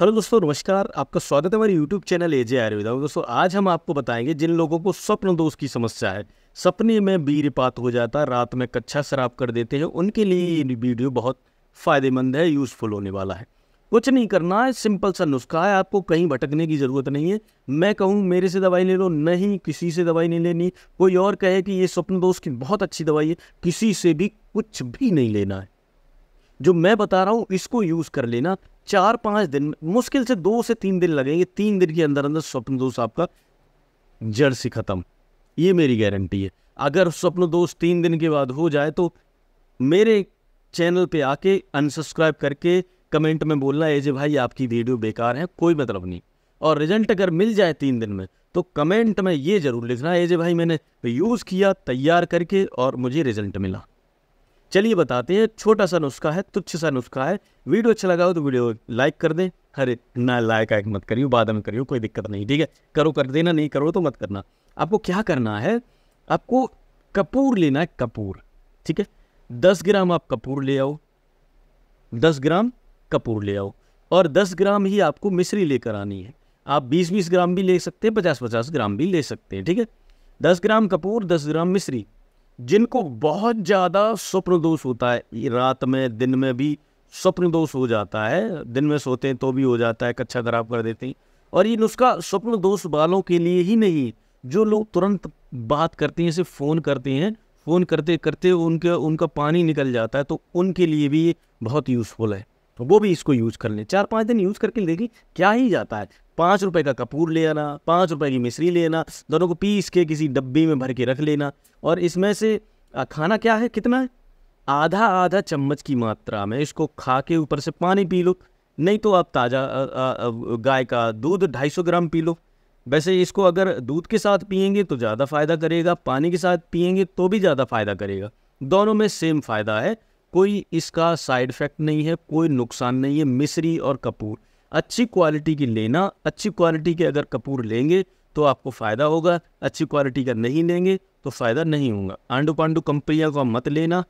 hello दोस्तों नमस्कार आपका स्वागत है हमारे यूट्यूब चैनल एजे आयुर्वेदा दोस्तों आज हम आपको बताएंगे जिन लोगों को स्वप्न दोष की समस्या है सपने में बीरपात हो जाता है रात में कच्चा शराब कर देते हैं उनके लिए ये वीडियो बहुत फ़ायदेमंद है यूज़फुल होने वाला है कुछ नहीं करना है सिंपल सा नुस्खा है आपको कहीं भटकने की ज़रूरत नहीं है मैं कहूँ मेरे से दवाई ले लो नहीं किसी से दवाई नहीं लेनी कोई और कहे कि ये स्वप्न दोष की बहुत अच्छी दवाई है किसी से भी कुछ भी नहीं लेना है जो मैं बता रहा हूँ इसको यूज़ कर लेना चार पांच दिन मुश्किल से दो से तीन दिन लगेंगे तीन दिन के अंदर अंदर स्वप्न दोष आपका जड़ से ख़त्म ये मेरी गारंटी है अगर स्वप्न दोष तीन दिन के बाद हो जाए तो मेरे चैनल पे आके अनसब्सक्राइब करके कमेंट में बोलना है जे भाई आपकी वीडियो बेकार है कोई मतलब नहीं और रिजल्ट अगर मिल जाए तीन दिन में तो कमेंट में ये ज़रूर लिखना है जे भाई मैंने यूज़ किया तैयार करके और मुझे रिजल्ट मिला चलिए बताते हैं छोटा सा नुस्खा है तुच्छ सा नुस्खा है वीडियो अच्छा लगा हो तो वीडियो लाइक कर दें अरे ना लाइक आइक मत करियो बाद में करियो कोई दिक्कत नहीं ठीक है करो कर देना नहीं करो तो मत करना आपको क्या करना है आपको कपूर लेना है कपूर ठीक है दस ग्राम आप कपूर ले आओ दस ग्राम कपूर ले आओ और दस ग्राम ही आपको मिश्री लेकर आनी है आप बीस बीस ग्राम भी ले सकते हैं पचास पचास ग्राम भी ले सकते हैं ठीक है दस ग्राम कपूर दस ग्राम मिश्री जिनको बहुत ज़्यादा स्वप्न दोष होता है रात में दिन में भी स्वप्न दोष हो जाता है दिन में सोते हैं तो भी हो जाता है कच्चा खराब कर देते हैं और ये नुस्खा स्वप्न दोष वालों के लिए ही नहीं जो लोग तुरंत बात करते हैं सिर्फ फ़ोन करते हैं फ़ोन करते करते उनके उनका पानी निकल जाता है तो उनके लिए भी बहुत यूज़फुल है तो वो भी इसको यूज़ कर लें चार पाँच दिन यूज़ करके देखिए क्या ही जाता है पाँच रुपए का कपूर ले आना पाँच रुपए की मिश्री ले आना दोनों को पीस के किसी डब्बे में भर के रख लेना और इसमें से खाना क्या है कितना है आधा आधा चम्मच की मात्रा में इसको खा के ऊपर से पानी पी लो नहीं तो आप ताज़ा गाय का दूध ढाई सौ ग्राम पी लो वैसे इसको अगर दूध के साथ पियेंगे तो ज़्यादा फ़ायदा करेगा पानी के साथ पियेंगे तो भी ज़्यादा फ़ायदा करेगा दोनों में सेम फ़ायदा है कोई इसका साइड इफेक्ट नहीं है कोई नुकसान नहीं है मिश्री और कपूर अच्छी क्वालिटी की लेना अच्छी क्वालिटी के अगर कपूर लेंगे तो आपको फ़ायदा होगा अच्छी क्वालिटी का नहीं लेंगे तो फ़ायदा नहीं होगा आंडू पांडू कंपनियों का मत लेना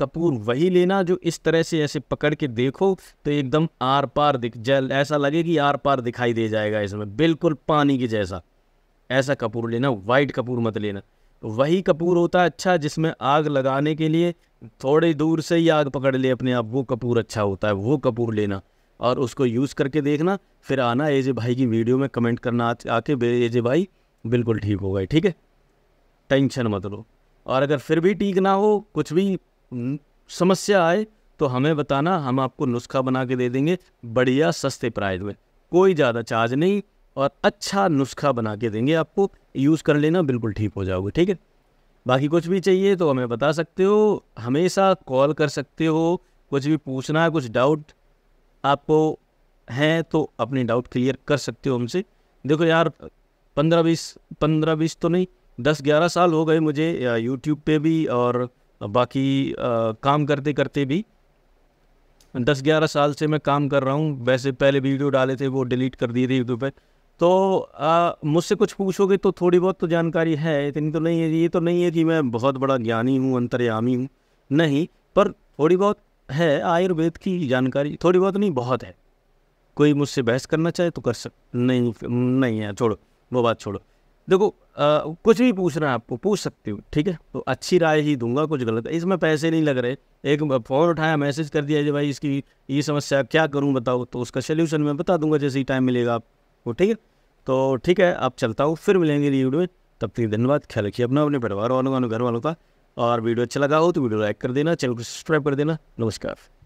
कपूर वही लेना जो इस तरह से ऐसे पकड़ के देखो तो एकदम आर पार दिख जल ऐसा लगे कि आर पार दिखाई दे जाएगा इसमें बिल्कुल पानी के जैसा ऐसा कपूर लेना वाइट कपूर मत लेना वही कपूर होता है अच्छा जिसमें आग लगाने के लिए थोड़ी दूर से ही आग पकड़ ले अपने आप वो कपूर अच्छा होता है वो कपूर लेना और उसको यूज़ करके देखना फिर आना एजे भाई की वीडियो में कमेंट करना आके एजे भाई बिल्कुल ठीक हो गए ठीक है टेंशन मत लो और अगर फिर भी ठीक ना हो कुछ भी समस्या आए तो हमें बताना हम आपको नुस्खा बना के दे देंगे बढ़िया सस्ते प्राइस में कोई ज़्यादा चार्ज नहीं और अच्छा नुस्खा बना के देंगे आपको यूज़ कर लेना बिल्कुल ठीक हो जाओगे ठीक है बाकी कुछ भी चाहिए तो हमें बता सकते हो हमेशा कॉल कर सकते हो कुछ भी पूछना है कुछ डाउट आपको हैं तो अपने डाउट क्लियर कर सकते हो हमसे देखो यार पंद्रह बीस पंद्रह बीस तो नहीं दस ग्यारह साल हो गए मुझे यूट्यूब पे भी और बाकी आ, काम करते करते भी दस ग्यारह साल से मैं काम कर रहा हूँ वैसे पहले वीडियो डाले थे वो डिलीट कर दिए थे यूट्यूब पर तो मुझसे कुछ पूछोगे तो थोड़ी बहुत तो जानकारी है इतनी तो नहीं है ये तो नहीं है कि मैं बहुत बड़ा ज्ञानी हूँ अंतर्यामी हूँ नहीं पर थोड़ी बहुत है आयुर्वेद की जानकारी थोड़ी बहुत नहीं बहुत है कोई मुझसे बहस करना चाहे तो कर सक नहीं नहीं है छोड़ो वो बात छोड़ो देखो आ, कुछ भी पूछ रहे है आपको पूछ सकते हो ठीक है तो अच्छी राय ही दूंगा कुछ गलत है इसमें पैसे नहीं लग रहे एक फ़ोन उठाया मैसेज कर दिया जी भाई इसकी ये समस्या क्या करूं बताओ तो उसका सोल्यूशन मैं बता दूंगा जैसे ही टाइम मिलेगा आप वो ठीक है तो ठीक है आप चलता हूँ फिर मिलेंगे अगली वीडियो में तब तक धन्यवाद ख्याल रखिए अपना अपने परिवार वालों का घर वालों का और वीडियो अच्छा लगा हो तो वीडियो लाइक कर देना चैनल को सब्सक्राइब कर देना नमस्कार